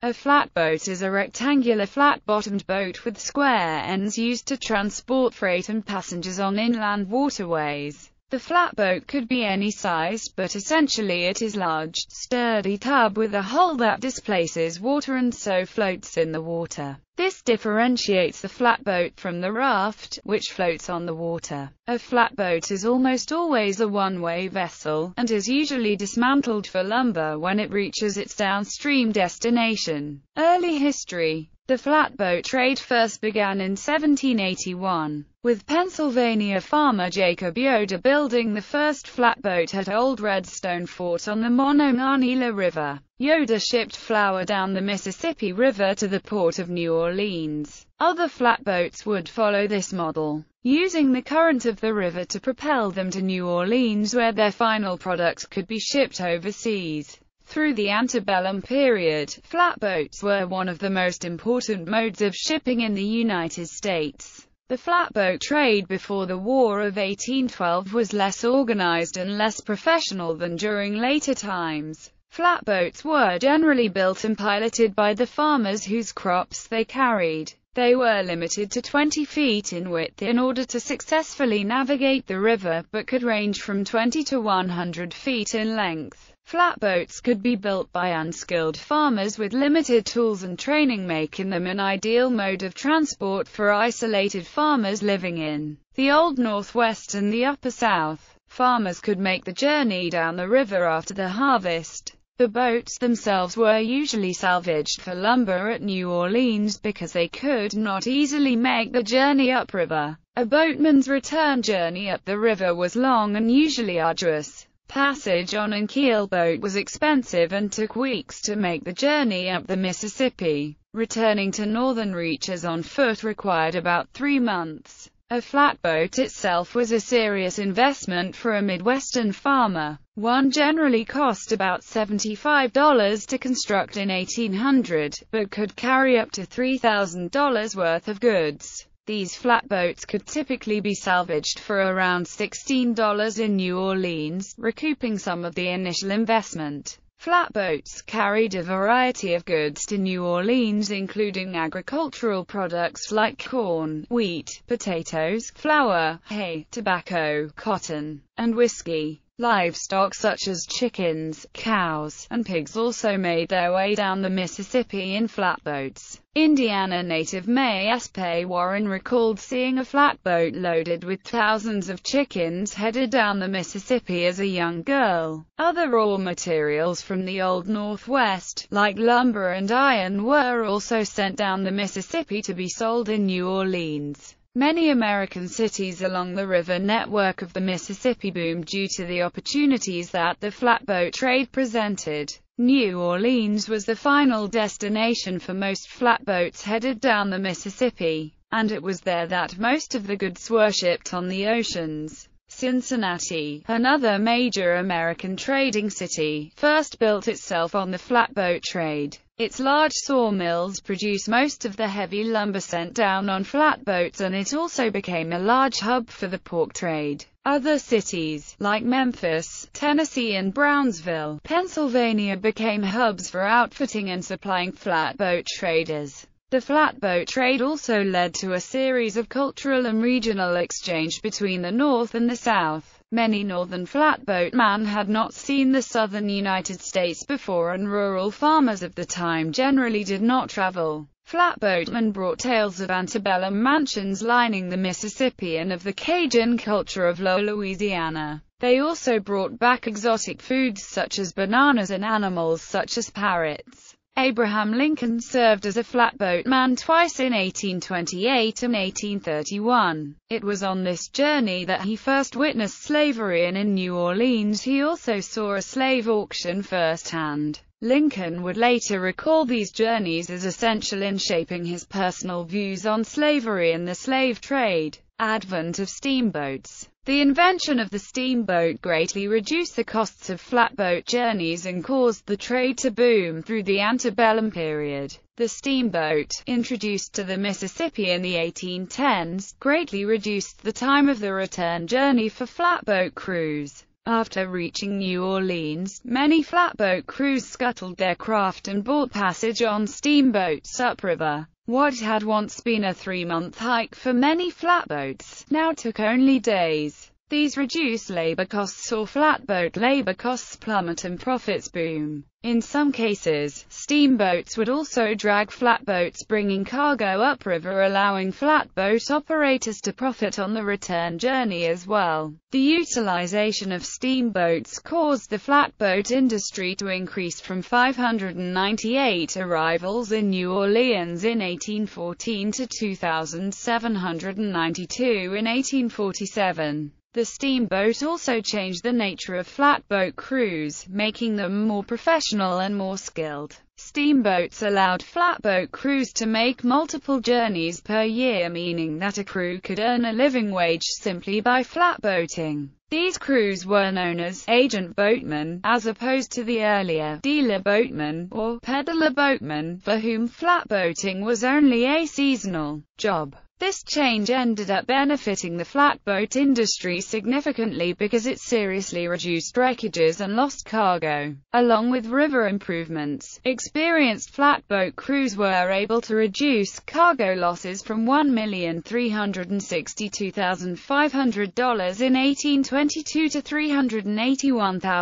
A flatboat is a rectangular flat-bottomed boat with square ends used to transport freight and passengers on inland waterways. The flatboat could be any size, but essentially it is large, sturdy tub with a hull that displaces water and so floats in the water. This differentiates the flatboat from the raft, which floats on the water. A flatboat is almost always a one-way vessel, and is usually dismantled for lumber when it reaches its downstream destination. Early history The flatboat trade first began in 1781 with Pennsylvania farmer Jacob Yoder building the first flatboat at Old Redstone Fort on the Monongahela River. Yoder shipped flour down the Mississippi River to the port of New Orleans. Other flatboats would follow this model, using the current of the river to propel them to New Orleans where their final product could be shipped overseas. Through the antebellum period, flatboats were one of the most important modes of shipping in the United States. The flatboat trade before the War of 1812 was less organized and less professional than during later times. Flatboats were generally built and piloted by the farmers whose crops they carried. They were limited to 20 feet in width in order to successfully navigate the river, but could range from 20 to 100 feet in length. Flatboats could be built by unskilled farmers with limited tools and training making them an ideal mode of transport for isolated farmers living in the Old Northwest and the Upper South. Farmers could make the journey down the river after the harvest the boats themselves were usually salvaged for lumber at New Orleans because they could not easily make the journey upriver. A boatman's return journey up the river was long and usually arduous. Passage on an keelboat was expensive and took weeks to make the journey up the Mississippi. Returning to northern reaches on foot required about three months. A flatboat itself was a serious investment for a Midwestern farmer. One generally cost about $75 to construct in 1800, but could carry up to $3,000 worth of goods. These flatboats could typically be salvaged for around $16 in New Orleans, recouping some of the initial investment. Flatboats carried a variety of goods to New Orleans including agricultural products like corn, wheat, potatoes, flour, hay, tobacco, cotton, and whiskey. Livestock such as chickens, cows, and pigs also made their way down the Mississippi in flatboats. Indiana native May Espay Warren recalled seeing a flatboat loaded with thousands of chickens headed down the Mississippi as a young girl. Other raw materials from the Old Northwest, like lumber and iron were also sent down the Mississippi to be sold in New Orleans. Many American cities along the river network of the Mississippi boomed due to the opportunities that the flatboat trade presented. New Orleans was the final destination for most flatboats headed down the Mississippi, and it was there that most of the goods were shipped on the oceans. Cincinnati, another major American trading city, first built itself on the flatboat trade. Its large sawmills produce most of the heavy lumber sent down on flatboats and it also became a large hub for the pork trade. Other cities, like Memphis, Tennessee and Brownsville, Pennsylvania became hubs for outfitting and supplying flatboat traders. The flatboat trade also led to a series of cultural and regional exchange between the North and the South. Many northern flatboatmen had not seen the southern United States before and rural farmers of the time generally did not travel. Flatboatmen brought tales of antebellum mansions lining the Mississippi and of the Cajun culture of low Louisiana. They also brought back exotic foods such as bananas and animals such as parrots. Abraham Lincoln served as a flatboatman twice in 1828 and 1831. It was on this journey that he first witnessed slavery and in New Orleans he also saw a slave auction firsthand. Lincoln would later recall these journeys as essential in shaping his personal views on slavery and the slave trade. Advent of steamboats the invention of the steamboat greatly reduced the costs of flatboat journeys and caused the trade to boom through the antebellum period. The steamboat, introduced to the Mississippi in the 1810s, greatly reduced the time of the return journey for flatboat crews. After reaching New Orleans, many flatboat crews scuttled their craft and bought passage on steamboats upriver. What had once been a three-month hike for many flatboats, now took only days. These reduce labor costs or flatboat labor costs plummet and profits boom. In some cases, steamboats would also drag flatboats bringing cargo upriver allowing flatboat operators to profit on the return journey as well. The utilization of steamboats caused the flatboat industry to increase from 598 arrivals in New Orleans in 1814 to 2,792 in 1847. The steamboat also changed the nature of flatboat crews, making them more professional and more skilled. Steamboats allowed flatboat crews to make multiple journeys per year meaning that a crew could earn a living wage simply by flatboating. These crews were known as agent boatmen, as opposed to the earlier dealer boatmen or peddler boatmen, for whom flatboating was only a seasonal job. This change ended up benefiting the flatboat industry significantly because it seriously reduced wreckages and lost cargo. Along with river improvements, experienced flatboat crews were able to reduce cargo losses from $1,362,500 in 1822 to $381,000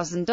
in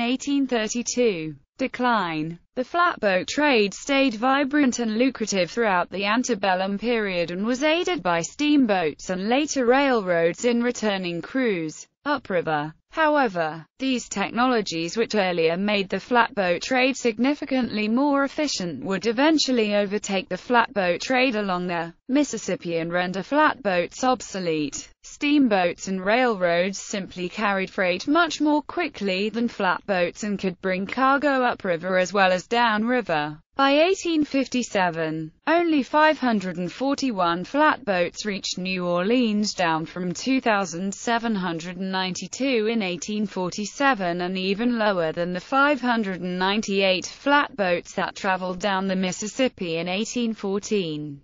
1832 decline. The flatboat trade stayed vibrant and lucrative throughout the antebellum period and was aided by steamboats and later railroads in returning crews upriver. However, these technologies which earlier made the flatboat trade significantly more efficient would eventually overtake the flatboat trade along the Mississippi and render flatboats obsolete steamboats and railroads simply carried freight much more quickly than flatboats and could bring cargo upriver as well as downriver. By 1857, only 541 flatboats reached New Orleans down from 2,792 in 1847 and even lower than the 598 flatboats that traveled down the Mississippi in 1814.